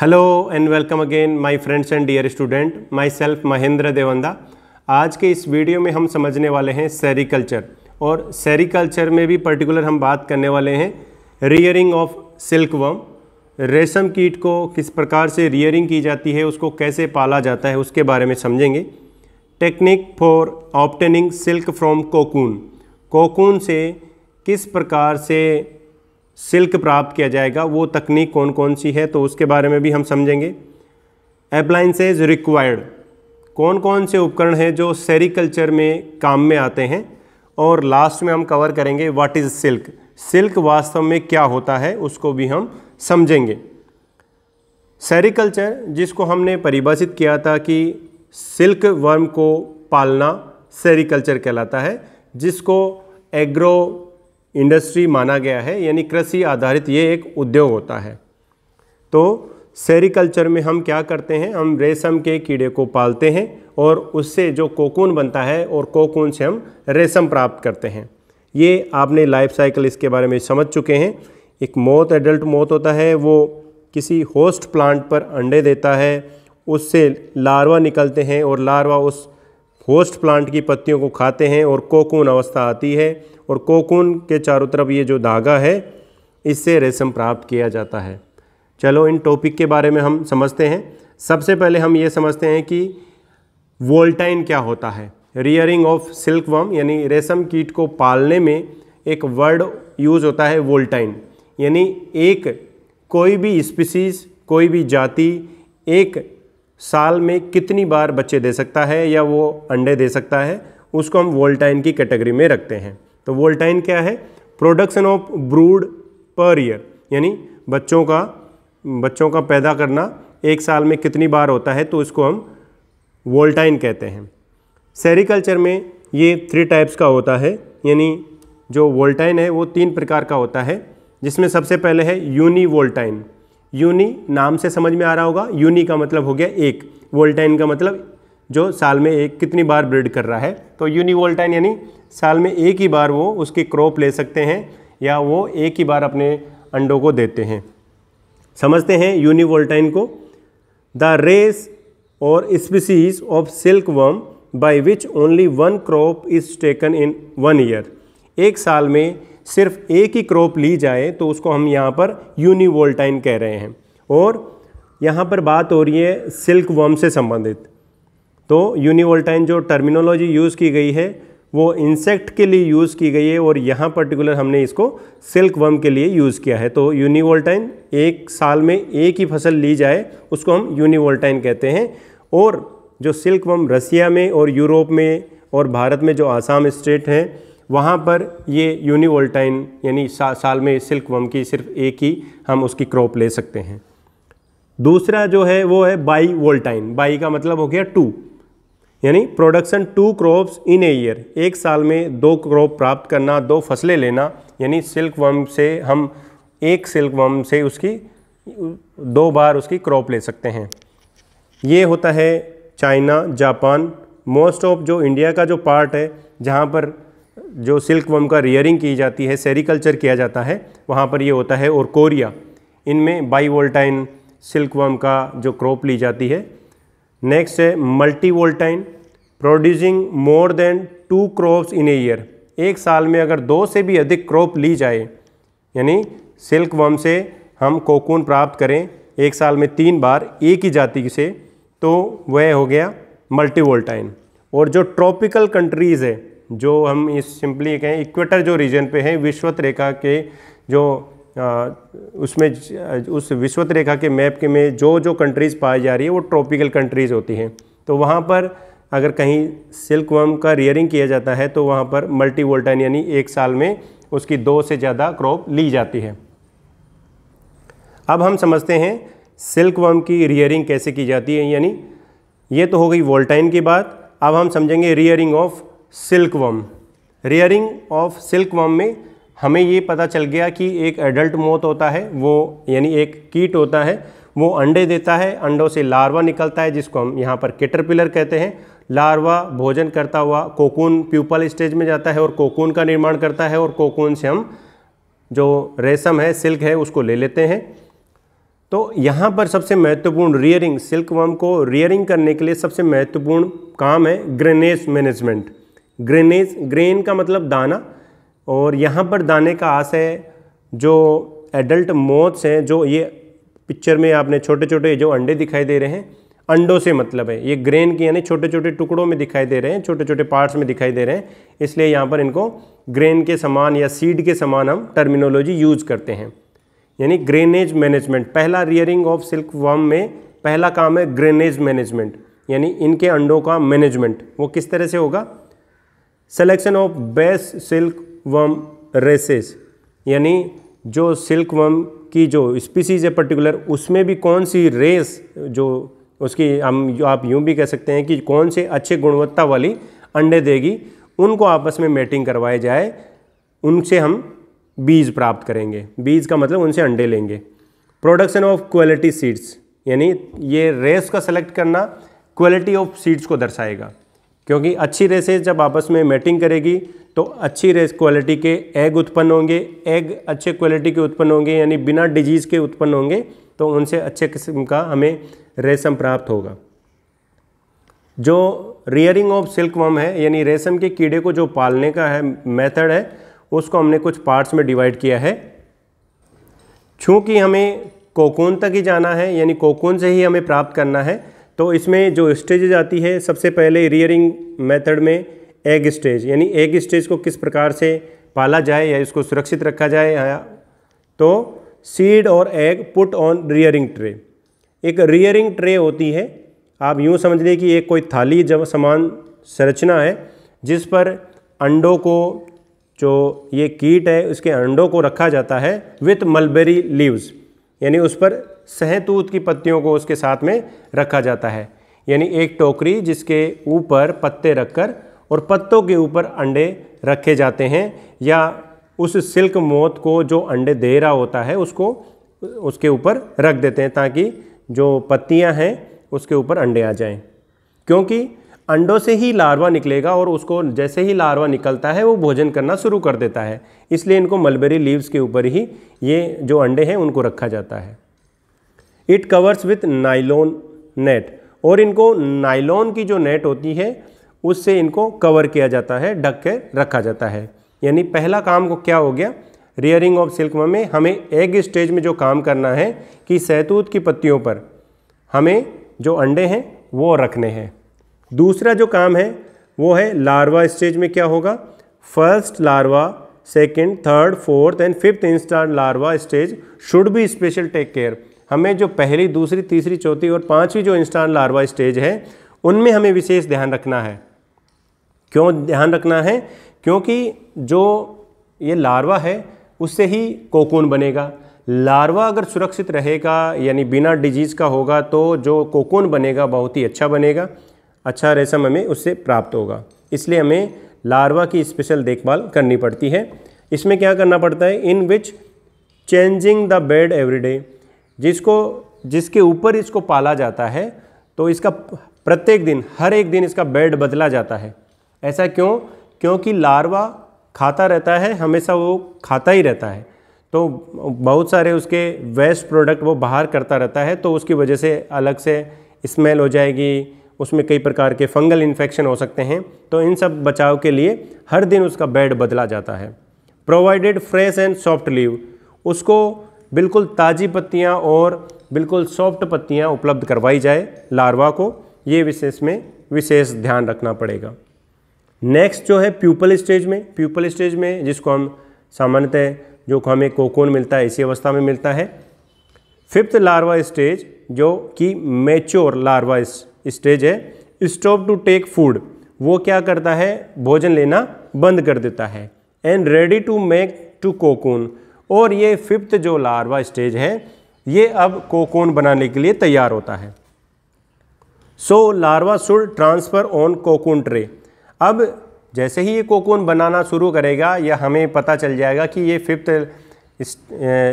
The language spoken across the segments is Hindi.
hello and welcome again my friends and dear student myself Mahendra Devanda आज के इस वीडियो में हम समझने वाले हैं सेरिकल्चर और सेरिकल्चर में भी पर्टिकुलर हम बात करने वाले हैं रियरिंग ऑफ वम रेशम कीट को किस प्रकार से रियरिंग की जाती है उसको कैसे पाला जाता है उसके बारे में समझेंगे technique for obtaining silk from cocoon cocoon से किस प्रकार से सिल्क प्राप्त किया जाएगा वो तकनीक कौन कौन सी है तो उसके बारे में भी हम समझेंगे अप्लाइंसेज रिक्वायर्ड कौन कौन से उपकरण हैं जो सेरिकल्चर में काम में आते हैं और लास्ट में हम कवर करेंगे व्हाट इज़ सिल्क सिल्क वास्तव में क्या होता है उसको भी हम समझेंगे सेरिकल्चर जिसको हमने परिभाषित किया था कि सिल्क वर्म को पालना सेरिकल्चर कहलाता है जिसको एग्रो इंडस्ट्री माना गया है यानी कृषि आधारित ये एक उद्योग होता है तो सेरिकल्चर में हम क्या करते हैं हम रेशम के कीड़े को पालते हैं और उससे जो कोकून बनता है और कोकून से हम रेशम प्राप्त करते हैं ये आपने लाइफ साइकिल इसके बारे में समझ चुके हैं एक मौत एडल्ट मौत होता है वो किसी होस्ट प्लांट पर अंडे देता है उससे लार्वा निकलते हैं और लार्वा उस होस्ट प्लांट की पत्तियों को खाते हैं और कोकून अवस्था आती है और कोकून के चारों तरफ ये जो धागा है इससे रेशम प्राप्त किया जाता है चलो इन टॉपिक के बारे में हम समझते हैं सबसे पहले हम ये समझते हैं कि वोल्टाइन क्या होता है रियरिंग ऑफ सिल्क वर्म यानी रेशम कीट को पालने में एक वर्ड यूज होता है वोल्टाइन यानी एक कोई भी स्पीसीज कोई भी जाति एक साल में कितनी बार बच्चे दे सकता है या वो अंडे दे सकता है उसको हम वोल्टाइन की कैटेगरी में रखते हैं तो वोल्टाइन क्या है production of brood per year यानी बच्चों का बच्चों का पैदा करना एक साल में कितनी बार होता है तो इसको हम वोल्टाइन कहते हैं सेरिकल्चर में ये थ्री टाइप्स का होता है यानी जो वोल्टाइन है वो तीन प्रकार का होता है जिसमें सबसे पहले है यूनी वोल्टाइन यूनी नाम से समझ में आ रहा होगा यूनी का मतलब हो गया एक वोल्टाइन का मतलब जो साल में एक कितनी बार ब्रीड कर रहा है तो यूनिवोल्टाइन यानी साल में एक ही बार वो उसकी क्रॉप ले सकते हैं या वो एक ही बार अपने अंडों को देते हैं समझते हैं यूनिवोल्टाइन को द रेस और species of silk worm by which only one crop is taken in one year एक साल में सिर्फ एक ही क्रॉप ली जाए तो उसको हम यहाँ पर यूनिवोल्टाइन कह रहे हैं और यहाँ पर बात हो रही है सिल्क वर्म से संबंधित तो यूनिवोल्टाइन जो टर्मिनोलॉजी यूज़ की गई है वो इंसेक्ट के लिए यूज़ की गई है और यहाँ पर्टिकुलर हमने इसको सिल्क वर्म के लिए यूज़ किया है तो यूनिवोल्टाइन एक साल में एक ही फसल ली जाए उसको हम यूनिवोल्टाइन कहते हैं और जो सिल्क वर्म रसिया में और यूरोप में और भारत में जो आसाम स्टेट हैं वहाँ पर ये यूनिवोल्टाइन यानी सा, साल में सिल्क वर्म की सिर्फ एक ही हम उसकी क्रॉप ले सकते हैं दूसरा जो है वो है बाई वोल्टाइन बाई का मतलब हो गया टू यानी production two crops in a year एक साल में दो क्रॉप प्राप्त करना दो फसलें लेना यानी सिल्क वर्म से हम एक सिल्क वर्म से उसकी दो बार उसकी क्रॉप ले सकते हैं ये होता है चाइना जापान मोस्ट ऑफ जो इंडिया का जो पार्ट है जहाँ पर जो सिल्क वर्म का रियरिंग की जाती है सेरिकल्चर किया जाता है वहाँ पर ये होता है और कोरिया इनमें बाईवोल्टाइन सिल्क वर्म का जो क्रॉप ली जाती है नेक्स्ट है multi voltine producing more than two crops in a year एक साल में अगर दो से भी अधिक क्रॉप ली जाए यानी सिल्क वम से हम कोकून प्राप्त करें एक साल में तीन बार एक ही जाति से तो वह हो गया मल्टीवोल्टाइन और जो ट्रॉपिकल कंट्रीज़ है जो हम इस सिंपली कहें इक्वेटर जो रीजन पे हैं विश्वत रेखा के जो उसमें उस विश्वत रेखा के मैप के में जो जो कंट्रीज़ पाई जा रही है वो ट्रॉपिकल कंट्रीज़ होती हैं तो वहाँ पर अगर कहीं सिल्क वर्म का रियरिंग किया जाता है तो वहाँ पर मल्टी वोल्टाइन यानी एक साल में उसकी दो से ज़्यादा क्रॉप ली जाती है अब हम समझते हैं सिल्क वर्म की रियरिंग कैसे की जाती है यानी ये तो हो गई वोल्टाइन की बात अब हम समझेंगे rearing of silk worm rearing of silk worm में हमें ये पता चल गया कि एक एडल्ट मोथ होता है वो यानी एक कीट होता है वो अंडे देता है अंडों से लार्वा निकलता है जिसको हम यहाँ पर केटरपिलर कहते हैं लार्वा भोजन करता हुआ कोकून प्यूपल स्टेज में जाता है और कोकून का निर्माण करता है और कोकून से हम जो रेशम है सिल्क है उसको ले लेते हैं तो यहाँ पर सबसे महत्वपूर्ण रियरिंग सिल्क वर्म को रियरिंग करने के लिए सबसे महत्वपूर्ण काम है ग्रेनेज मैनेजमेंट ग्रेनेज ग्रेन का मतलब दाना और यहाँ पर दाने का आस है जो एडल्ट मोथ्स हैं जो ये पिक्चर में आपने छोटे छोटे जो अंडे दिखाई दे रहे हैं अंडों से मतलब है ये ग्रेन की यानी छोटे छोटे टुकड़ों में दिखाई दे रहे हैं छोटे छोटे पार्ट्स में दिखाई दे रहे हैं इसलिए यहाँ पर इनको ग्रेन के समान या सीड के समान हम टर्मिनोलॉजी यूज़ करते हैं यानी ग्रेनेज मैनेजमेंट पहला रियरिंग ऑफ सिल्क वर्म में पहला काम है ग्रेनेज मैनेजमेंट यानी इनके अंडों का मैनेजमेंट वो किस तरह से होगा selection of best silk worm races यानी जो सिल्क वर्म की जो स्पीसीज है पर्टिकुलर उसमें भी कौन सी रेस जो उसकी हम आप यूँ भी कह सकते हैं कि कौन से अच्छे गुणवत्ता वाली अंडे देगी उनको आपस में मेटिंग करवाए जाए उनसे हम बीज प्राप्त करेंगे बीज का मतलब उनसे अंडे लेंगे प्रोडक्शन ऑफ क्वालिटी सीड्स यानी ये रेस का सेलेक्ट करना क्वालिटी ऑफ सीड्स को दर्शाएगा क्योंकि अच्छी रेसेस जब आपस में मेटिंग करेगी तो अच्छी रेस क्वालिटी के एग उत्पन्न होंगे एग अच्छे क्वालिटी के उत्पन्न होंगे यानी बिना डिजीज़ के उत्पन्न होंगे तो उनसे अच्छे किस्म का हमें रेशम प्राप्त होगा जो रियरिंग ऑफ सिल्क वम है यानी रेशम के कीड़े को जो पालने का है मेथड है उसको हमने कुछ पार्ट्स में डिवाइड किया है चूँकि हमें कोकून तक ही जाना है यानी कोकून से ही हमें प्राप्त करना है तो इसमें जो स्टेजेज आती है सबसे पहले रियरिंग मेथड में एग स्टेज यानी एग स्टेज को किस प्रकार से पाला जाए या इसको सुरक्षित रखा जाए या तो सीड और egg put on rearing tray एक रियरिंग ट्रे होती है आप यूँ समझ लें कि एक कोई थाली जब समान संरचना है जिस पर अंडों को जो ये कीट है उसके अंडों को रखा जाता है विथ मलबेरी लीव्स यानी उस पर सहतूत की पत्तियों को उसके साथ में रखा जाता है यानी एक टोकरी जिसके ऊपर पत्ते रखकर और पत्तों के ऊपर अंडे रखे जाते हैं या उस सिल्क मोत को जो अंडे दे रहा होता है उसको उसके ऊपर रख देते हैं ताकि जो पत्तियां हैं उसके ऊपर अंडे आ जाएं क्योंकि अंडों से ही लार्वा निकलेगा और उसको जैसे ही लार्वा निकलता है वो भोजन करना शुरू कर देता है इसलिए इनको मलबेरी लीव्स के ऊपर ही ये जो अंडे हैं उनको रखा जाता है it covers with nylon net और इनको नाइलोन की जो नेट होती है उससे इनको कवर किया जाता है ढक के रखा जाता है यानी पहला काम को क्या हो गया रियरिंग ऑफ सिल्क में हमें एग स्टेज में जो काम करना है कि सैतूत की पत्तियों पर हमें जो अंडे हैं वो रखने हैं दूसरा जो काम है वो है लार्वा स्टेज में क्या होगा first larva second, third fourth and fifth instar larva stage should be special take care हमें जो पहली दूसरी तीसरी चौथी और पांचवी जो इंस्टार लार्वा स्टेज है उनमें हमें विशेष ध्यान रखना है क्यों ध्यान रखना है क्योंकि जो ये लार्वा है उससे ही कोकून बनेगा लार्वा अगर सुरक्षित रहेगा यानी बिना डिजीज़ का होगा तो जो कोकून बनेगा बहुत ही अच्छा बनेगा अच्छा रेशम हमें उससे प्राप्त होगा इसलिए हमें लार्वा की स्पेशल देखभाल करनी पड़ती है इसमें क्या करना पड़ता है in which changing the bed everyday जिसको जिसके ऊपर इसको पाला जाता है तो इसका प्रत्येक दिन हर एक दिन इसका बेड बदला जाता है ऐसा क्यों क्योंकि लार्वा खाता रहता है हमेशा वो खाता ही रहता है तो बहुत सारे उसके वेस्ट प्रोडक्ट वो बाहर करता रहता है तो उसकी वजह से अलग से स्मेल हो जाएगी उसमें कई प्रकार के फंगल इन्फेक्शन हो सकते हैं तो इन सब बचाव के लिए हर दिन उसका बेड बदला जाता है provided fresh and soft leave उसको बिल्कुल ताज़ी पत्तियाँ और बिल्कुल सॉफ्ट पत्तियाँ उपलब्ध करवाई जाए लार्वा को ये विशेष में विशेष ध्यान रखना पड़ेगा नेक्स्ट जो है प्यूपल स्टेज में प्यूपल स्टेज में जिसको हम सामान्यतः जो हमें कोकोन मिलता है इसी अवस्था में मिलता है फिफ्थ लार्वा स्टेज जो कि मेच्योर लार्वा स्टेज है स्टॉप टू टेक फूड वो क्या करता है भोजन लेना बंद कर देता है and ready to make to cocoon और ये फिफ्थ जो लार्वा स्टेज है ये अब कोकोन बनाने के लिए तैयार होता है so larva should transfer on cocoon tray अब जैसे ही ये कोकोन बनाना शुरू करेगा या हमें पता चल जाएगा कि ये फिफ्थ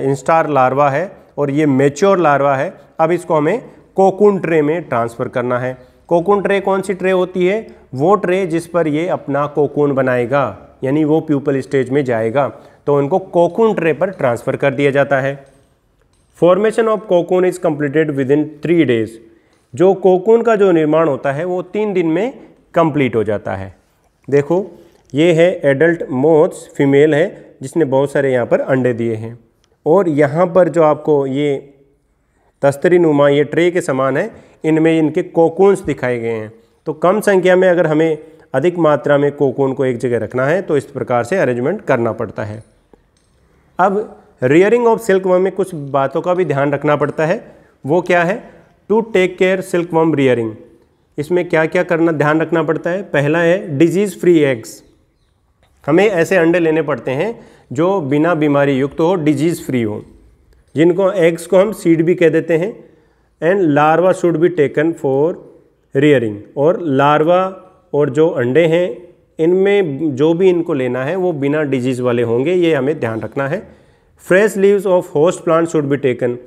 इंस्टार लार्वा है और ये मेच्योर लार्वा है अब इसको हमें कोकुन ट्रे में ट्रांसफ़र करना है कोकुन ट्रे कौन सी ट्रे होती है वो ट्रे जिस पर ये अपना कोकून बनाएगा यानी वो प्यूपल स्टेज में जाएगा तो उनको कोकुन ट्रे पर ट्रांसफ़र कर दिया जाता है formation of cocoon is completed within three days जो कोकून का जो निर्माण होता है वो तीन दिन में कंप्लीट हो जाता है देखो ये है एडल्ट मोथ्स फीमेल है जिसने बहुत सारे यहाँ पर अंडे दिए हैं और यहाँ पर जो आपको ये तस्तरी नुमा ये ट्रे के समान है इनमें इनके कोकून्स दिखाए गए हैं तो कम संख्या में अगर हमें अधिक मात्रा में कोकून को एक जगह रखना है तो इस प्रकार से अरेंजमेंट करना पड़ता है अब रियरिंग ऑफ सिल्क वम में कुछ बातों का भी ध्यान रखना पड़ता है वो क्या है to take care silk worm rearing इसमें क्या क्या करना ध्यान रखना पड़ता है पहला है डिजीज़ फ्री एग्स हमें ऐसे अंडे लेने पड़ते हैं जो बिना बीमारी युक्त हो डिजीज़ फ्री हो जिनको एग्स को हम सीड भी कह देते हैं and larva should be taken for rearing और लार्वा और जो अंडे हैं इनमें जो भी इनको लेना है वो बिना डिजीज़ वाले होंगे ये हमें ध्यान रखना है fresh leaves of host plant should be taken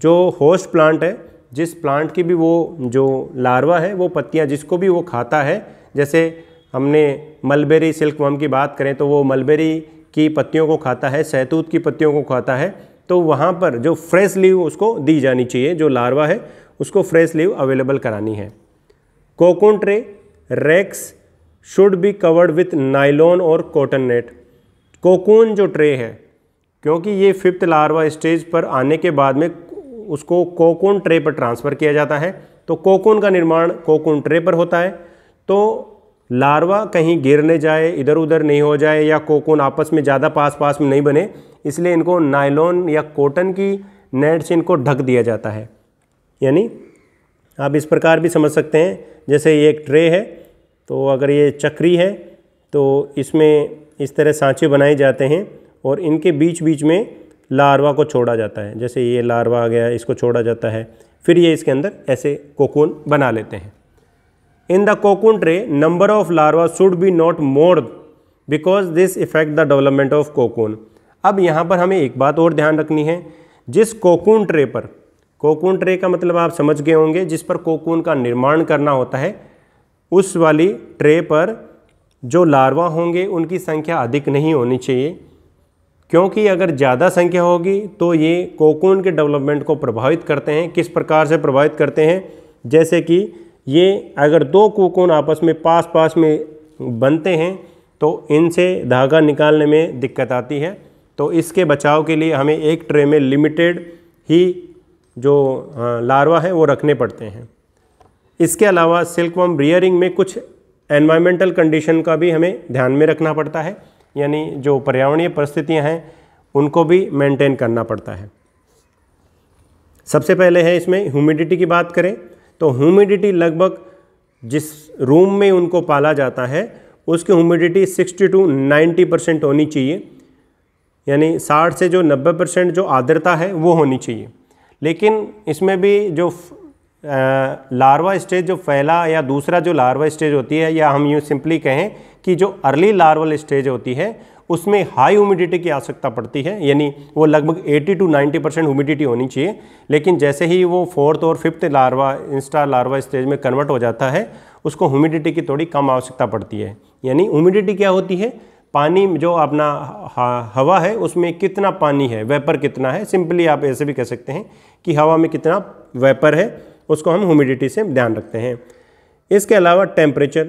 जो होस्ट प्लांट है जिस प्लांट की भी वो जो लार्वा है वो पत्तियाँ जिसको भी वो खाता है जैसे हमने मलबेरी सिल्क वम की बात करें तो वो मलबेरी की पत्तियों को खाता है सैतूत की पत्तियों को खाता है तो वहाँ पर जो फ्रेश लीव उसको दी जानी चाहिए जो लार्वा है उसको फ्रेश लीव अवेलेबल करानी है cocoon tray racks should be covered with nylon और कॉटन नेट कोकोन जो ट्रे है क्योंकि ये फिफ्थ लार्वा स्टेज पर आने के बाद में उसको कोकोन ट्रे पर ट्रांसफ़र किया जाता है तो कोकोन का निर्माण कोकोन ट्रे पर होता है तो लार्वा कहीं गिरने जाए इधर उधर नहीं हो जाए या कोकोन आपस में ज़्यादा पास पास में नहीं बने इसलिए इनको नायलोन या कॉटन की नेट से इनको ढक दिया जाता है यानी आप इस प्रकार भी समझ सकते हैं जैसे ये एक ट्रे है तो अगर ये चक्री है तो इसमें इस तरह सांचे बनाए जाते हैं और इनके बीच बीच में लार्वा को छोड़ा जाता है जैसे ये लार्वा आ गया इसको छोड़ा जाता है फिर ये इसके अंदर ऐसे कोकून बना लेते हैं in the cocoon tray number of larva should be not more because this effect the development of cocoon अब यहाँ पर हमें एक बात और ध्यान रखनी है जिस कोकून ट्रे पर कोकून ट्रे का मतलब आप समझ गए होंगे जिस पर कोकून का निर्माण करना होता है उस वाली ट्रे पर जो लार्वा होंगे उनकी संख्या अधिक नहीं होनी चाहिए क्योंकि अगर ज़्यादा संख्या होगी तो ये कोकून के डेवलपमेंट को प्रभावित करते हैं किस प्रकार से प्रभावित करते हैं जैसे कि ये अगर दो कोकून आपस में पास पास में बनते हैं तो इनसे धागा निकालने में दिक्कत आती है तो इसके बचाव के लिए हमें एक ट्रे में लिमिटेड ही जो लार्वा है वो रखने पड़ते हैं इसके अलावा सिल्कवम रियरिंग में कुछ एनवायरमेंटल कंडीशन का भी हमें ध्यान में रखना पड़ता है यानी जो पर्यावरणीय परिस्थितियाँ हैं उनको भी मेंटेन करना पड़ता है सबसे पहले है इसमें ह्यूमिडिटी की बात करें तो ह्यूमिडिटी लगभग जिस रूम में उनको पाला जाता है उसकी ह्यूमिडिटी 60 टू 90 परसेंट होनी चाहिए यानी 60 से जो 90 परसेंट जो आर्द्रता है वो होनी चाहिए लेकिन इसमें भी जो लार्वा स्टेज जो पहला या दूसरा जो लार्वा स्टेज होती है या हम यूँ सिंपली कहें कि जो अर्ली लार्वल स्टेज होती है उसमें हाई ह्यूमिडिटी की आवश्यकता पड़ती है यानी वो लगभग 80 टू 90 परसेंट ह्यूमिडिटी होनी चाहिए लेकिन जैसे ही वो फोर्थ और fifth larva instar larva stage में कन्वर्ट हो जाता है उसको ह्यूमिडिटी की थोड़ी कम आवश्यकता पड़ती है यानी ह्यूमिडिटी क्या होती है पानी जो अपना हवा है उसमें कितना पानी है वेपर कितना है सिंपली आप ऐसे भी कह सकते हैं कि हवा में कितना वेपर है उसको हम ह्यूमिडिटी से ध्यान रखते हैं इसके अलावा टेम्परेचर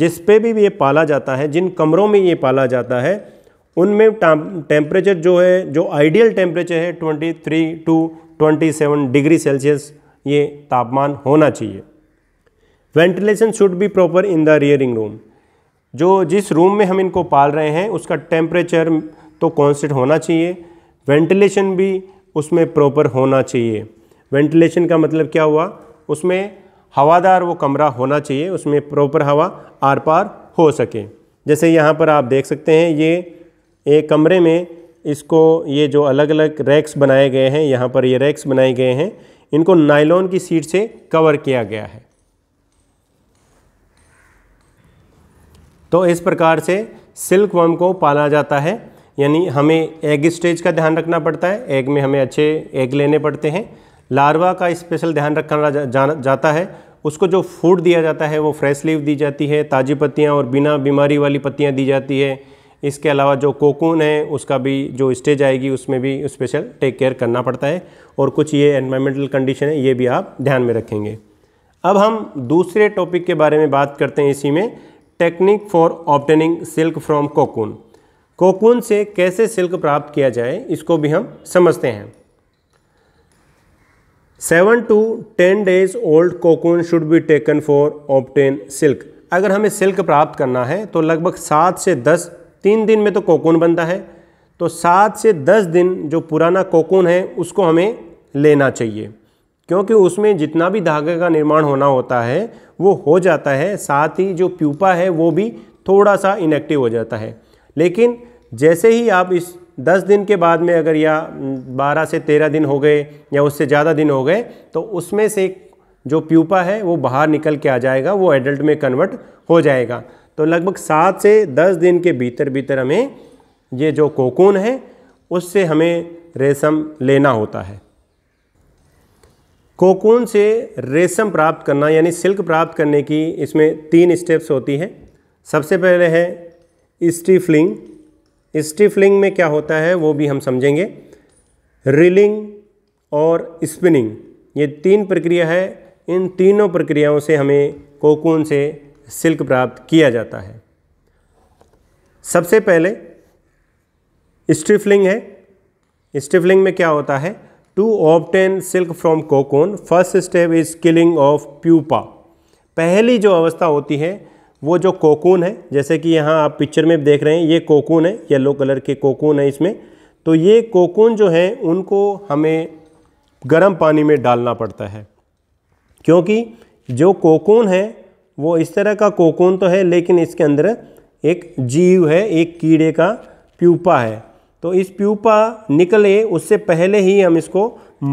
जिस पे भी ये पाला जाता है जिन कमरों में ये पाला जाता है उनमें टेम्परेचर जो है जो आइडियल टेम्परेचर है 23 टू ट्वेंटी डिग्री सेल्सियस ये तापमान होना चाहिए ventilation should be proper in the rearing room जो जिस रूम में हम इनको पाल रहे हैं उसका टेम्परेचर तो कॉन्स्टेंट होना चाहिए वेंटिलेशन भी उसमें प्रॉपर होना चाहिए वेंटिलेशन का मतलब क्या हुआ उसमें हवादार वो कमरा होना चाहिए उसमें प्रॉपर हवा आर पार हो सके जैसे यहाँ पर आप देख सकते हैं ये एक कमरे में इसको ये जो अलग अलग रैक्स बनाए गए हैं यहाँ पर ये रैक्स बनाए गए हैं इनको नायलॉन की सीट से कवर किया गया है तो इस प्रकार से सिल्क वर्म को पाला जाता है यानी हमें एग स्टेज का ध्यान रखना पड़ता है एग में हमें अच्छे एग लेने पड़ते हैं लार्वा का स्पेशल ध्यान रखा जा, जा, जाता है उसको जो फूड दिया जाता है वो फ्रेश लीव दी जाती है ताज़ी पत्तियाँ और बिना बीमारी वाली पत्तियाँ दी जाती है इसके अलावा जो कोकून है उसका भी जो स्टेज आएगी उसमें भी स्पेशल टेक केयर करना पड़ता है और कुछ ये एनवायरमेंटल कंडीशन है ये भी आप ध्यान में रखेंगे अब हम दूसरे टॉपिक के बारे में बात करते हैं इसी में technique for obtaining silk from cocoon cocoon से कैसे सिल्क प्राप्त किया जाए इसको भी हम समझते हैं seven to ten days old cocoon should be taken for obtain silk अगर हमें सिल्क प्राप्त करना है तो लगभग सात से दस तीन दिन में तो कोकून बनता है तो सात से दस दिन जो पुराना कोकून है उसको हमें लेना चाहिए क्योंकि उसमें जितना भी धागे का निर्माण होना होता है वो हो जाता है साथ ही जो प्यूपा है वो भी थोड़ा सा इनएक्टिव हो जाता है लेकिन जैसे ही आप इस दस दिन के बाद में अगर या बारह से तेरह दिन हो गए या उससे ज़्यादा दिन हो गए तो उसमें से जो प्यूपा है वो बाहर निकल के आ जाएगा वो एडल्ट में कन्वर्ट हो जाएगा तो लगभग सात से दस दिन के भीतर भीतर हमें ये जो कोकून है उससे हमें रेशम लेना होता है कोकून से रेशम प्राप्त करना यानी सिल्क प्राप्त करने की इसमें तीन स्टेप्स होती हैं सबसे पहले है स्टीफलिंग स्टिफलिंग में क्या होता है वो भी हम समझेंगे रिलिंग और स्पिनिंग ये तीन प्रक्रिया है इन तीनों प्रक्रियाओं से हमें कोकून से सिल्क प्राप्त किया जाता है सबसे पहले स्टिफलिंग है स्टिफलिंग में क्या होता है to obtain silk from cocoon first step is killing of pupa पहली जो अवस्था होती है वो जो कोकून है जैसे कि यहाँ आप पिक्चर में देख रहे हैं ये कोकून है येलो कलर के कोकून है इसमें तो ये कोकून जो है उनको हमें गर्म पानी में डालना पड़ता है क्योंकि जो कोकून है वो इस तरह का कोकून तो है लेकिन इसके अंदर एक जीव है एक कीड़े का प्यूपा है तो इस प्यूपा निकले उससे पहले ही हम इसको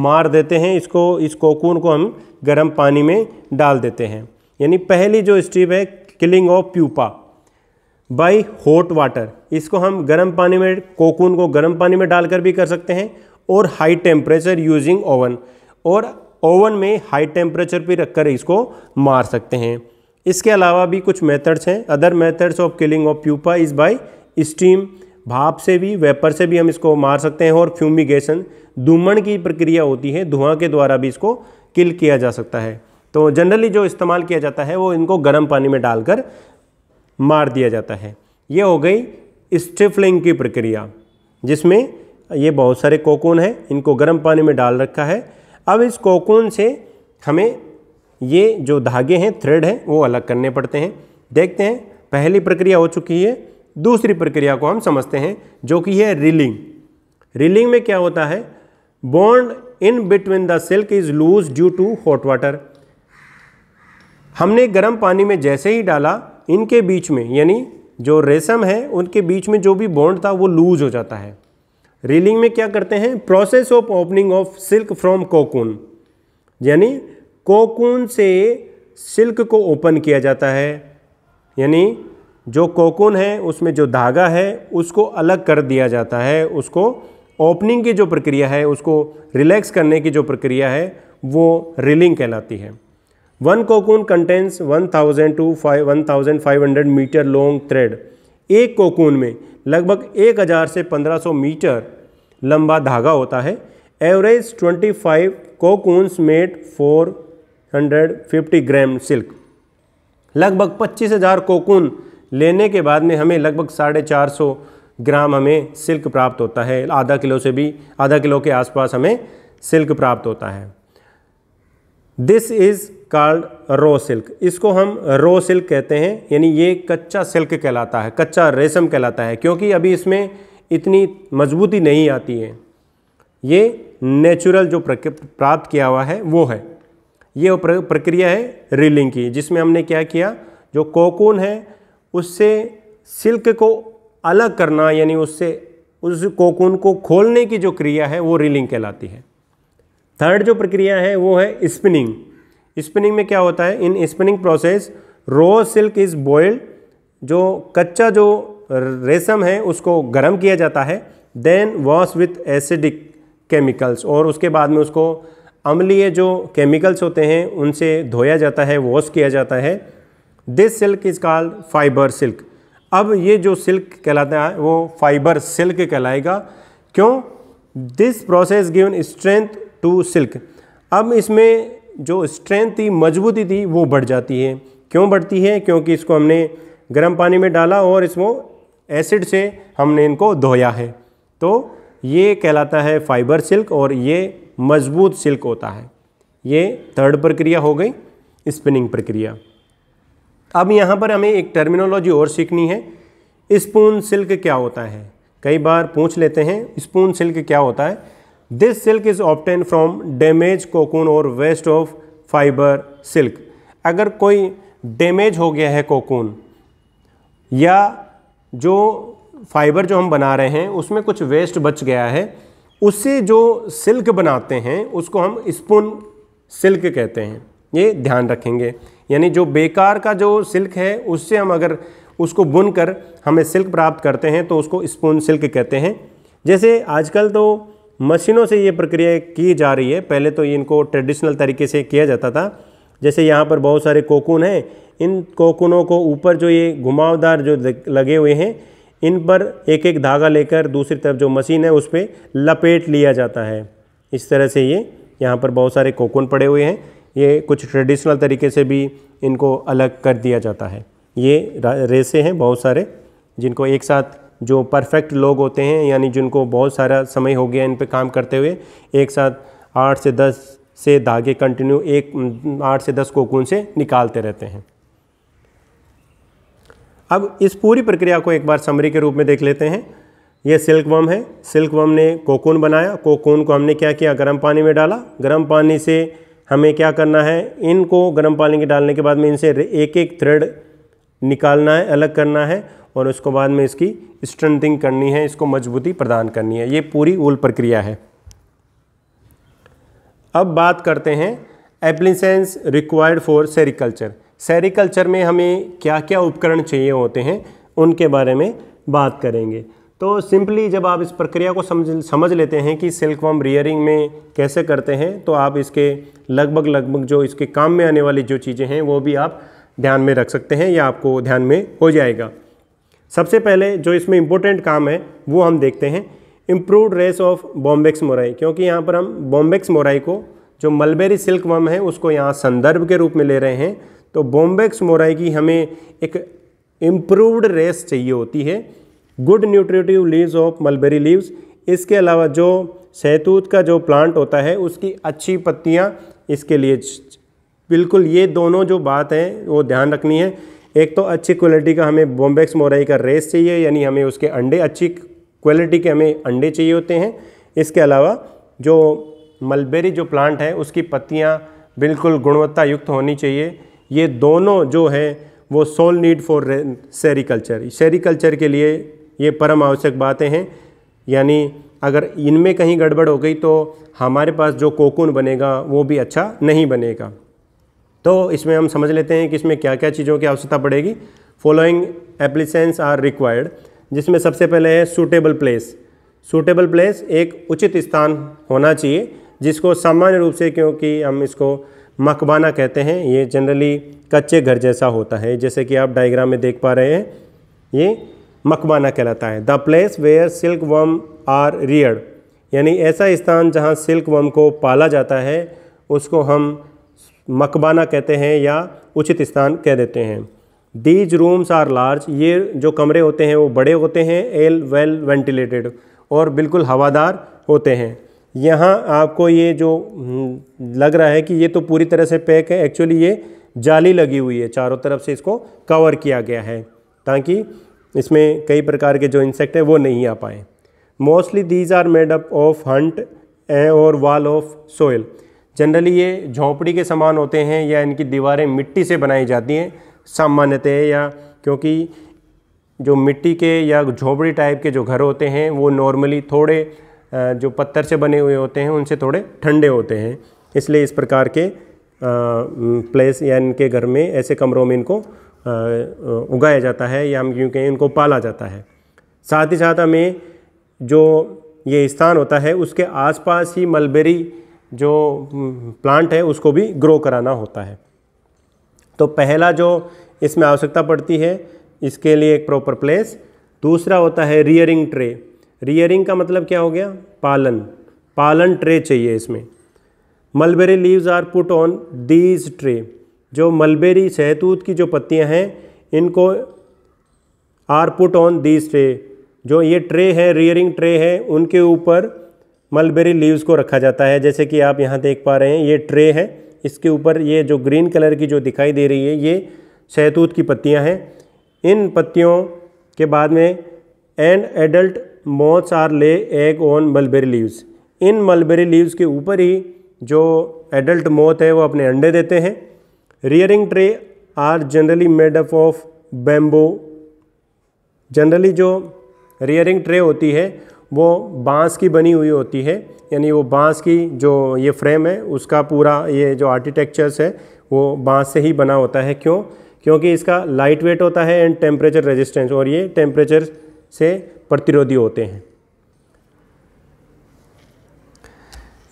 मार देते हैं इसको इस कोकून को हम गर्म पानी में डाल देते हैं यानी पहली जो स्टेप है killing of pupa by hot water इसको हम गर्म पानी में कोकून को गर्म पानी में डालकर भी कर सकते हैं और हाई टेम्परेचर यूजिंग ओवन और ओवन में हाई टेम्परेचर पर रखकर इसको मार सकते हैं इसके अलावा भी कुछ मेथड्स हैं other methods of killing of pupa is by steam भाप से भी वेपर से भी हम इसको मार सकते हैं और फ्यूमिगेशन धूमन की प्रक्रिया होती है धुआं के द्वारा भी इसको किल किया जा सकता है तो जनरली जो इस्तेमाल किया जाता है वो इनको गर्म पानी में डालकर मार दिया जाता है ये हो गई स्टिफलिंग की प्रक्रिया जिसमें ये बहुत सारे कोकून हैं इनको गर्म पानी में डाल रखा है अब इस कोकून से हमें ये जो धागे हैं थ्रेड हैं वो अलग करने पड़ते हैं देखते हैं पहली प्रक्रिया हो चुकी है दूसरी प्रक्रिया को हम समझते हैं जो कि है रिलिंग रिलिंग में क्या होता है bond in between the silk is loose due to hot water हमने गर्म पानी में जैसे ही डाला इनके बीच में यानी जो रेशम है उनके बीच में जो भी बॉन्ड था वो लूज हो जाता है रीलिंग में क्या करते हैं process of opening of silk from cocoon यानी कोकून से सिल्क को ओपन किया जाता है यानी जो कोकून है उसमें जो धागा है उसको अलग कर दिया जाता है उसको ओपनिंग की जो प्रक्रिया है उसको रिलैक्स करने की जो प्रक्रिया है वो रिलिंग कहलाती है one cocoon contains 1000 to five hundred metre long thread एक कोकून में लगभग 1000 से 1500 मीटर लंबा धागा होता है average 25 cocoons made fifty gram silk लगभग 25,000 कोकून लेने के बाद में हमें लगभग साढ़े चार सौ ग्राम हमें सिल्क प्राप्त होता है आधा किलो से भी आधा किलो के आसपास हमें सिल्क प्राप्त होता है this is called raw silk इसको हम रो सिल्क कहते हैं यानी ये कच्चा सिल्क कहलाता है कच्चा रेशम कहलाता है क्योंकि अभी इसमें इतनी मजबूती नहीं आती है ये नेचुरल जो प्राप्त किया हुआ है वो है ये प्रक्रिया है रिलिंग की जिसमें हमने क्या किया जो कोकून है उससे सिल्क को अलग करना यानी उससे उस कोकून को खोलने की जो क्रिया है वो रिलिंग कहलाती है थर्ड जो प्रक्रिया है वो है स्पिनिंग स्पिनिंग में क्या होता है in spinning process raw silk is boiled जो कच्चा जो रेशम है उसको गर्म किया जाता है then wash with acidic chemicals और उसके बाद में उसको अम्लीय जो केमिकल्स होते हैं उनसे धोया जाता है वॉश किया जाता है this silk is called fibre silk अब ये जो सिल्क कहलाता है वो फाइबर सिल्क कहलाएगा क्यों this process given strength to silk अब इसमें जो स्ट्रेंथ थी मजबूती थी वो बढ़ जाती है क्यों बढ़ती है क्योंकि इसको हमने गर्म पानी में डाला और इसको एसिड से हमने इनको धोया है तो ये कहलाता है फाइबर सिल्क और ये मजबूत सिल्क होता है ये थर्ड प्रक्रिया हो गई स्पिनिंग प्रक्रिया अब यहाँ पर हमें एक टर्मिनोलॉजी और सीखनी है स्पून सिल्क क्या होता है कई बार पूछ लेते हैं स्पून सिल्क क्या होता है this silk is obtain from damage cocoon और वेस्ट ऑफ फाइबर सिल्क अगर कोई डैमेज हो गया है कोकून या जो फाइबर जो हम बना रहे हैं उसमें कुछ वेस्ट बच गया है उससे जो सिल्क बनाते हैं उसको हम स्पून सिल्क कहते हैं ये ध्यान रखेंगे यानी जो बेकार का जो सिल्क है उससे हम अगर उसको बुन कर हमें सिल्क प्राप्त करते हैं तो उसको स्पून सिल्क कहते हैं जैसे आजकल तो मशीनों से ये प्रक्रिया की जा रही है पहले तो इनको ट्रेडिशनल तरीके से किया जाता था जैसे यहाँ पर बहुत सारे कोकुन हैं इन कोकुनों को ऊपर जो ये घुमावदार जो लगे हुए हैं इन पर एक एक धागा लेकर दूसरी तरफ जो मशीन है उस पर लपेट लिया जाता है इस तरह से ये यहाँ पर बहुत सारे कोकुन पड़े हुए हैं ये कुछ ट्रेडिशनल तरीके से भी इनको अलग कर दिया जाता है ये रेसे हैं बहुत सारे जिनको एक साथ जो परफेक्ट लोग होते हैं यानी जिनको बहुत सारा समय हो गया इन पर काम करते हुए एक साथ आठ से दस से धागे कंटिन्यू एक आठ से दस कोकून से निकालते रहते हैं अब इस पूरी प्रक्रिया को एक बार समरी के रूप में देख लेते हैं यह सिल्क वम है सिल्क वम ने कोकून बनाया कोकून को हमने क्या किया गर्म पानी में डाला गर्म पानी से हमें क्या करना है इनको गर्म पानी के डालने के बाद में इनसे एक एक थ्रेड निकालना है अलग करना है और उसको बाद में इसकी स्ट्रेंथिंग करनी है इसको मजबूती प्रदान करनी है ये पूरी ऊल प्रक्रिया है अब बात करते हैं appliances required for sericulture sericulture में हमें क्या क्या उपकरण चाहिए होते हैं उनके बारे में बात करेंगे तो सिंपली जब आप इस प्रक्रिया को समझ समझ लेते हैं कि सिल्क वम रियरिंग में कैसे करते हैं तो आप इसके लगभग लगभग जो इसके काम में आने वाली जो चीज़ें हैं वो भी आप ध्यान में रख सकते हैं या आपको ध्यान में हो जाएगा सबसे पहले जो इसमें इम्पोर्टेंट काम है वो हम देखते हैं improved race of Bombyx mori क्योंकि यहाँ पर हम बॉम्बेक्स मोराई को जो मलबेरी सिल्क वम है उसको यहाँ संदर्भ के रूप में ले रहे हैं तो बॉम्बेक्स मोराई की हमें एक इम्प्रूवड रेस चाहिए होती है good nutritive leaves of mulberry leaves इसके अलावा जो सैतूत का जो प्लांट होता है उसकी अच्छी पत्तियाँ इसके लिए बिल्कुल ये दोनों जो बात हैं वो ध्यान रखनी है एक तो अच्छी क्वालिटी का हमें बॉम्बेक्स मोराई का रेस चाहिए यानी हमें उसके अंडे अच्छी क्वालिटी के हमें अंडे चाहिए होते हैं इसके अलावा जो मलबेरी जो प्लांट है उसकी पत्तियाँ बिल्कुल गुणवत्ता युक्त होनी चाहिए ये दोनों जो है वो sole need for sericulture sericulture के लिए ये परम आवश्यक बातें हैं यानी अगर इनमें कहीं गड़बड़ हो गई तो हमारे पास जो कोकून बनेगा वो भी अच्छा नहीं बनेगा तो इसमें हम समझ लेते हैं कि इसमें क्या क्या चीज़ों की आवश्यकता पड़ेगी फॉलोइंग एप्लीसेंस आर रिक्वायर्ड जिसमें सबसे पहले है सूटेबल प्लेस सूटेबल प्लेस एक उचित स्थान होना चाहिए जिसको सामान्य रूप से क्योंकि हम इसको मकबाना कहते हैं ये जनरली कच्चे घर जैसा होता है जैसे कि आप डायग्राम में देख पा रहे हैं ये मकबाना कहलाता है the place where silk worm are rear यानी ऐसा स्थान जहाँ सिल्क वम को पाला जाता है उसको हम मकबाना कहते हैं या उचित स्थान कह देते हैं दीज रूम्स आर लार्ज ये जो कमरे होते हैं वो बड़े होते हैं एल वेल वेंटिलेटेड और बिल्कुल हवादार होते हैं यहाँ आपको ये जो हम्म, लग रहा है कि ये तो पूरी तरह से पैक है एक्चुअली ये जाली लगी हुई है चारों तरफ से इसको कवर किया गया है ताकि इसमें कई प्रकार के जो इंसेक्ट हैं वो नहीं आ पाए mostly these are made up of hut और वाल ऑफ सोयल जनरली ये झोंपड़ी के समान होते हैं या इनकी दीवारें मिट्टी से बनाई जाती हैं सामान्यतः या क्योंकि जो मिट्टी के या झोंपड़ी टाइप के जो घर होते हैं वो नॉर्मली थोड़े जो पत्थर से बने हुए होते हैं उनसे थोड़े ठंडे होते हैं इसलिए इस प्रकार के प्लेस या इनके घर में ऐसे कमरों में इनको उगाया जाता है या हम यूँ कहें इनको पाला जाता है साथ ही साथ हमें जो ये स्थान होता है उसके आसपास ही मलबेरी जो प्लांट हम्म, है उसको भी ग्रो कराना होता है तो पहला जो इसमें आवश्यकता पड़ती है इसके लिए एक प्रॉपर प्लेस दूसरा होता है रियरिंग ट्रे रियरिंग का मतलब क्या हो गया पालन पालन ट्रे चाहिए इसमें mulberry leaves are put on these tray जो मलबेरी सहतूत की जो पत्तियां हैं इनको are put on these tray जो ये ट्रे है रियरिंग ट्रे है उनके ऊपर मलबेरी लीव्स को रखा जाता है जैसे कि आप यहाँ देख पा रहे हैं ये ट्रे है इसके ऊपर ये जो ग्रीन कलर की जो दिखाई दे रही है ये शहतूत की पत्तियाँ हैं इन पत्तियों के बाद में and adult moths are lay egg on mulberry leaves in mulberry leaves के ऊपर ही जो एडल्ट मोथ है वो अपने अंडे देते हैं rearing tray are generally made up of bamboo generally जो रियरिंग ट्रे होती है वो बांस की बनी हुई होती है यानी वो बांस की जो ये फ्रेम है उसका पूरा ये जो आर्किटेक्चर्स है वो बांस से ही बना होता है क्यों क्योंकि इसका लाइट वेट होता है एंड टेम्परेचर रेजिस्टेंस और ये टेम्परेचर से प्रतिरोधी होते हैं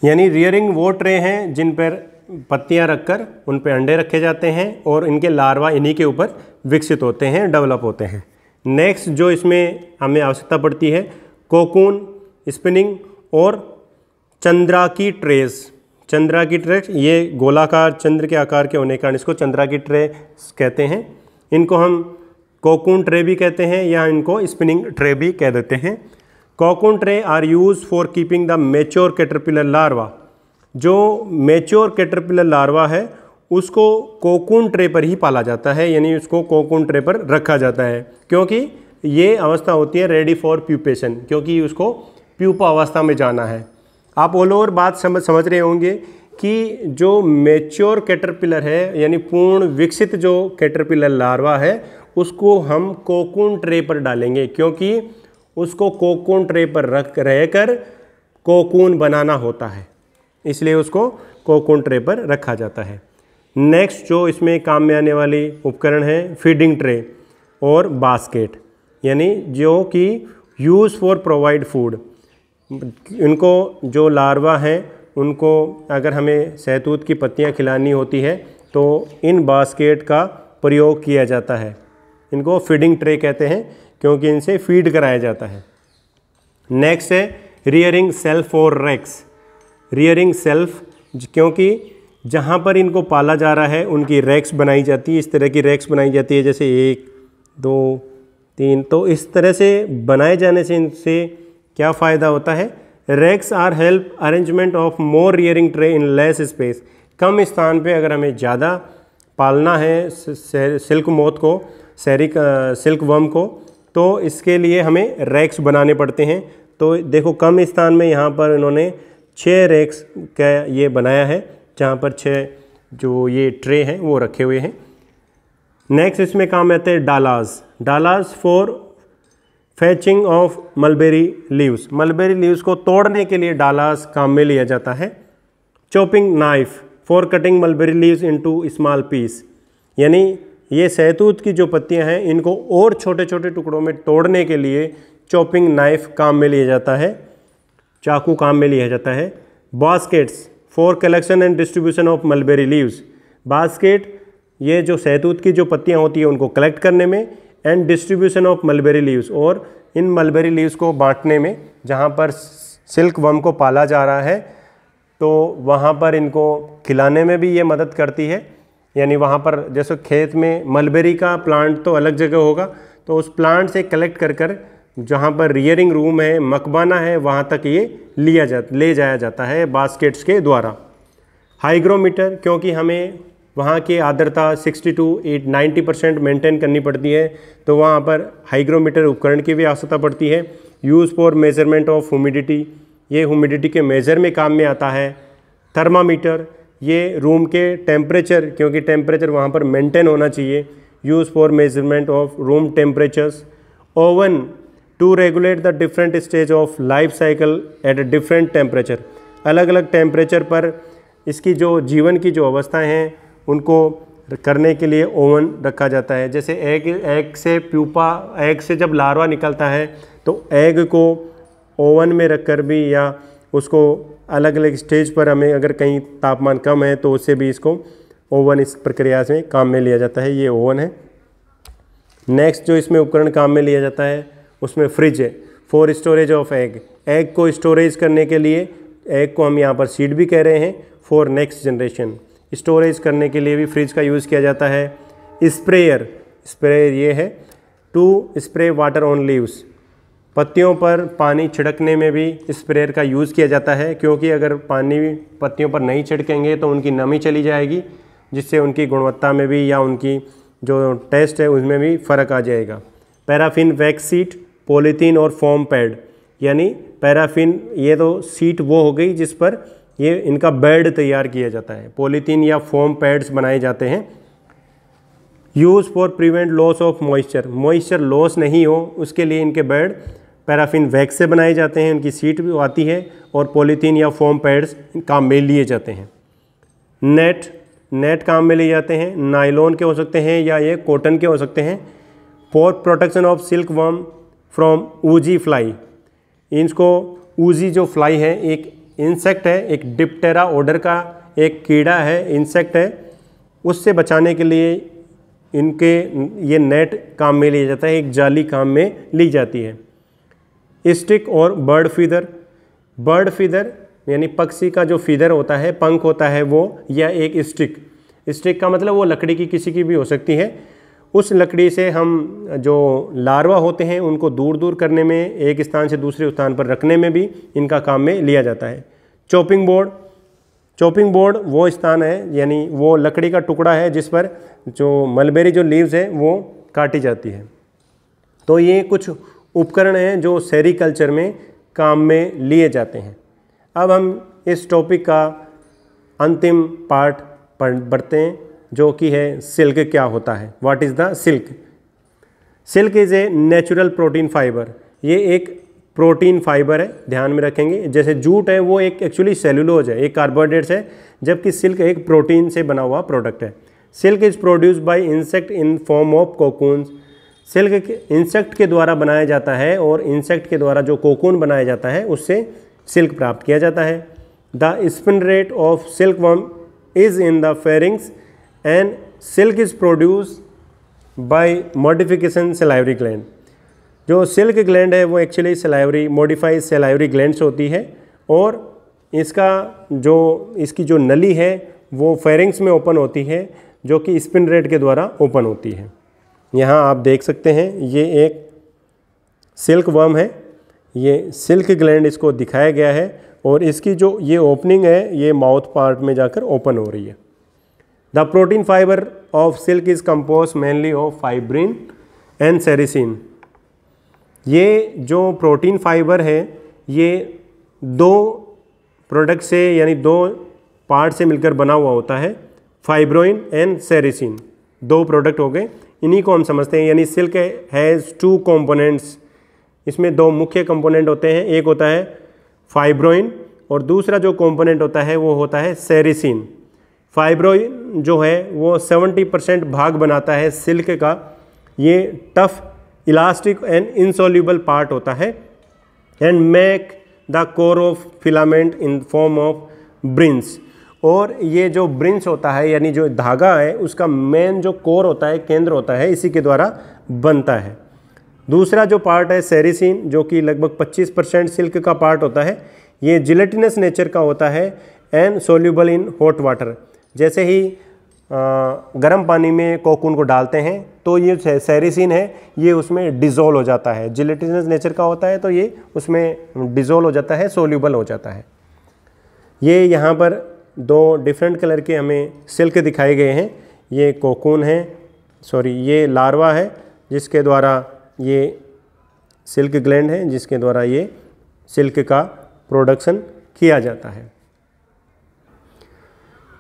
यानी रियरिंग वो ट्रे हैं जिन पर पत्तियां रखकर उन पर अंडे रखे जाते हैं और इनके लार्वा इन्हीं के ऊपर विकसित होते हैं डेवलप होते हैं नेक्स्ट जो इसमें हमें आवश्यकता पड़ती है कोकून स्पिनिंग और चंद्रा की ट्रेस चंद्रा की ट्रे ये गोलाकार चंद्र के आकार के होने के कारण इसको चंद्रा की ट्रे कहते हैं इनको हम कोकून ट्रे भी कहते हैं या इनको स्पिनिंग ट्रे भी कह देते हैं cocoon tray are use for keeping the mature caterpillar larva जो मेच्योर कैटरपिलर लार्वा है उसको कोकून ट्रे पर ही पाला जाता है यानी उसको कोकून ट्रे पर रखा जाता है क्योंकि ये अवस्था होती है रेडी फॉर प्यूपेशन क्योंकि उसको प्यूपा अवस्था में जाना है आप ऑल ओवर बात समझ समझ रहे होंगे कि जो मेच्योर कैटरपिलर है यानी पूर्ण विकसित जो कैटरपिलर लार्वा है उसको हम कोकून ट्रे पर डालेंगे क्योंकि उसको कोकून ट्रे पर रख रह कर कोकून बनाना होता है इसलिए उसको कोकून ट्रे पर रखा जाता है नेक्स्ट जो इसमें काम में आने वाली उपकरण है फीडिंग ट्रे और बास्केट यानी जो कि यूज़ फॉर प्रोवाइड फूड इनको जो लार्वा हैं उनको अगर हमें सहतूत की पत्तियाँ खिलानी होती है तो इन बास्केट का प्रयोग किया जाता है इनको फीडिंग ट्रे कहते हैं क्योंकि इनसे फीड कराया जाता है नेक्स्ट है रियरिंग सेल्फ और रेक्स रियरिंग सेल्फ क्योंकि जहाँ पर इनको पाला जा रहा है उनकी रैक्स बनाई जाती है इस तरह की रैक्स बनाई जाती है जैसे एक दो तीन तो इस तरह से बनाए जाने से इनसे क्या फ़ायदा होता है racks are help arrangement of more rearing tray in less space कम स्थान पे अगर हमें ज़्यादा पालना है सिल्क मौत को सैरिक सिल्क वम को तो इसके लिए हमें रैक्स बनाने पड़ते हैं तो देखो कम स्थान में यहाँ पर इन्होंने छः रैक्स का ये बनाया है जहाँ पर छः जो ये ट्रे हैं वो रखे हुए हैं नेक्स्ट इसमें काम आते हैं डालाज डालास for fetching of mulberry leaves mulberry leaves को तोड़ने के लिए डालास काम में लिया जाता है chopping knife for cutting mulberry leaves into small piece यानी ये सैतूत की जो पत्तियां हैं इनको और छोटे छोटे टुकड़ों में तोड़ने के लिए चॉपिंग नाइफ काम में लिया जाता है चाकू काम में लिया जाता है baskets for collection and distribution of mulberry leaves basket ये जो सैतूत की जो पत्तियाँ होती हैं उनको कलेक्ट करने में and distribution of mulberry leaves और इन मलबेरी लीव्स को बांटने में जहाँ पर सिल्क वम को पाला जा रहा है तो वहाँ पर इनको खिलाने में भी ये मदद करती है यानी वहाँ पर जैसे खेत में मलबेरी का प्लांट तो अलग जगह होगा तो उस प्लांट से कलेक्ट कर कर जहाँ पर रियरिंग रूम है मकबाना है वहाँ तक ये लिया जा ले जाया जाता है बास्केट्स के द्वारा हाइग्रोमीटर क्योंकि हमें वहाँ की आर्द्रता sixty to eight ninety percent maintain करनी पड़ती है तो वहाँ पर हाइग्रोमीटर उपकरण की भी आवश्यकता पड़ती है use for measurement of humidity ये ह्यूमिडिटी के मेज़र में काम में आता है थर्मामीटर ये रूम के टेम्परेचर क्योंकि टेम्परेचर वहाँ पर मेंटेन होना चाहिए use for measurement of room temperatures oven to regulate the different stage of life cycle at a different temperature अलग अलग टेम्परेचर पर इसकी जो जीवन की जो अवस्थाएँ हैं उनको करने के लिए ओवन रखा जाता है जैसे एग एग से प्यूपा एग से जब लार्वा निकलता है तो एग को ओवन में रख कर भी या उसको अलग अलग स्टेज पर हमें अगर कहीं तापमान कम है तो उससे भी इसको ओवन इस प्रक्रिया से काम में लिया जाता है ये ओवन है नेक्स्ट जो इसमें उपकरण काम में लिया जाता है उसमें फ्रिज है for storage of egg egg को स्टोरेज करने के लिए एग को हम यहाँ पर सीड भी कह रहे हैं फॉर नेक्स्ट जनरेशन स्टोरेज करने के लिए भी फ्रिज का यूज़ किया जाता है स्प्रेयर स्प्रेयर ये है to spray water on leaves पत्तियों पर पानी छिड़कने में भी स्प्रेयर का यूज़ किया जाता है क्योंकि अगर पानी पत्तियों पर नहीं छिड़केंगे तो उनकी नमी चली जाएगी जिससे उनकी गुणवत्ता में भी या उनकी जो टेस्ट है उसमें भी फ़र्क आ जाएगा पैराफिन वैक्स सीट पोलिथीन और फोम पैड यानी पैराफिन ये तो सीट वो हो गई जिस पर ये इनका बेड तैयार किया जाता है पॉलीथीन या फोम पैड्स बनाए जाते हैं use for prevent loss of moisture moisture loss नहीं हो उसके लिए इनके बेड पैराफिन वैक्स से बनाए जाते हैं उनकी सीट भी आती है और पॉलीथीन या फोम पैड्स काम में लिए जाते हैं नेट नेट काम में लिए जाते हैं नाइलॉन के हो सकते हैं या ये कॉटन के हो सकते हैं for protection of silk worm from uzi fly इनको ऊजी जो फ्लाई है एक इंसेक्ट है एक डिप्टेरा ऑर्डर का एक कीड़ा है इंसेक्ट है उससे बचाने के लिए इनके ये नेट काम में लिया जाता है एक जाली काम में ली जाती है स्टिक और बर्ड फीदर बर्ड फीदर यानी पक्षी का जो फीदर होता है पंख होता है वो या एक स्टिक स्टिक का मतलब वो लकड़ी की किसी की भी हो सकती है उस लकड़ी से हम जो लार्वा होते हैं उनको दूर दूर करने में एक स्थान से दूसरे स्थान पर रखने में भी इनका काम में लिया जाता है चॉपिंग बोर्ड चॉपिंग बोर्ड वो स्थान है यानी वो लकड़ी का टुकड़ा है जिस पर जो मलबेरी जो लीव्स है वो काटी जाती है तो ये कुछ उपकरण हैं जो सेरीकल्चर में काम में लिए जाते हैं अब हम इस टॉपिक का अंतिम पार्ट पढ़ बढ़ते हैं जो कि है सिल्क क्या होता है what is the silk silk is a natural protein fibre ये एक प्रोटीन फाइबर है ध्यान में रखेंगे जैसे जूट है वो एक एक्चुअली सेलुलोज है एक कार्बोहाइड्रेट्स है जबकि सिल्क एक प्रोटीन से बना हुआ प्रोडक्ट है silk is produce by insect in form of cocoons silk insect के द्वारा बनाया जाता है और इंसेक्ट के द्वारा जो कोकून बनाया जाता है उससे सिल्क प्राप्त किया जाता है the spinneret of silk worm is in the pharynx and silk is produce by modification salivary gland जो सिल्क ग्लैंड है वो actually salivary modified salivary glands होती है और इसका जो इसकी जो नली है वो फेरिंग्स में ओपन होती है जो कि स्पिन रेट के द्वारा ओपन होती है यहाँ आप देख सकते हैं ये एक सिल्क वर्म है ये सिल्क ग्लैंड इसको दिखाया गया है और इसकी जो ये ओपनिंग है ये माउथ पार्ट में जाकर ओपन हो रही है the protein fibre of silk is compose mainly of fibroin and sericin ये जो प्रोटीन फाइबर है ये दो प्रोडक्ट से यानी दो पार्ट से मिलकर बना हुआ होता है फाइब्रोइन एंड सेरिसिन दो प्रोडक्ट हो गए इन्हीं को हम समझते हैं यानी सिल्क हैज़ टू कंपोनेंट्स इसमें दो मुख्य कंपोनेंट होते हैं एक होता है फाइब्रोइन और दूसरा जो कंपोनेंट होता है वो होता है सेरिसिन फाइब्रोइन जो है वो 70 परसेंट भाग बनाता है सिल्क का ये tough elastic and insoluble part होता है and make the core of filament in form of brins और ये जो ब्रिंस होता है यानी जो धागा है उसका मेन जो कोर होता है केंद्र होता है इसी के द्वारा बनता है दूसरा जो पार्ट है सेरिसिन जो कि लगभग 25 परसेंट सिल्क का पार्ट होता है ये जिलेटिनस नेचर का होता है and soluble in hot water जैसे ही गर्म पानी में कोकून को डालते हैं तो ये सेरिसिन है ये उसमें डिज़ोल्व हो जाता है जिलेटिनस नेचर का होता है तो ये उसमें डिज़ोल्व हो जाता है सोल्यूबल हो जाता है ये यहाँ पर दो डिफरेंट कलर के हमें सिल्क दिखाए गए हैं ये कोकून है सॉरी ये लार्वा है जिसके द्वारा ये सिल्क ग्लैंड है जिसके द्वारा ये सिल्क का प्रोडक्शन किया जाता है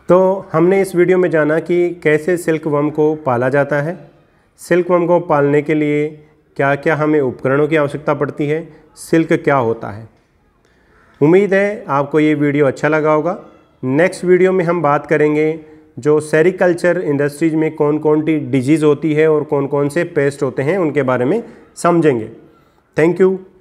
तो हमने इस वीडियो में जाना कि कैसे सिल्क वम को पाला जाता है सिल्क वम को पालने के लिए क्या क्या हमें उपकरणों की आवश्यकता पड़ती है सिल्क क्या होता है उम्मीद है आपको ये वीडियो अच्छा लगा होगा नेक्स्ट वीडियो में हम बात करेंगे जो सेरिकल्चर इंडस्ट्रीज में कौन कौन सी डिजीज़ होती है और कौन कौन से पेस्ट होते हैं उनके बारे में समझेंगे थैंक यू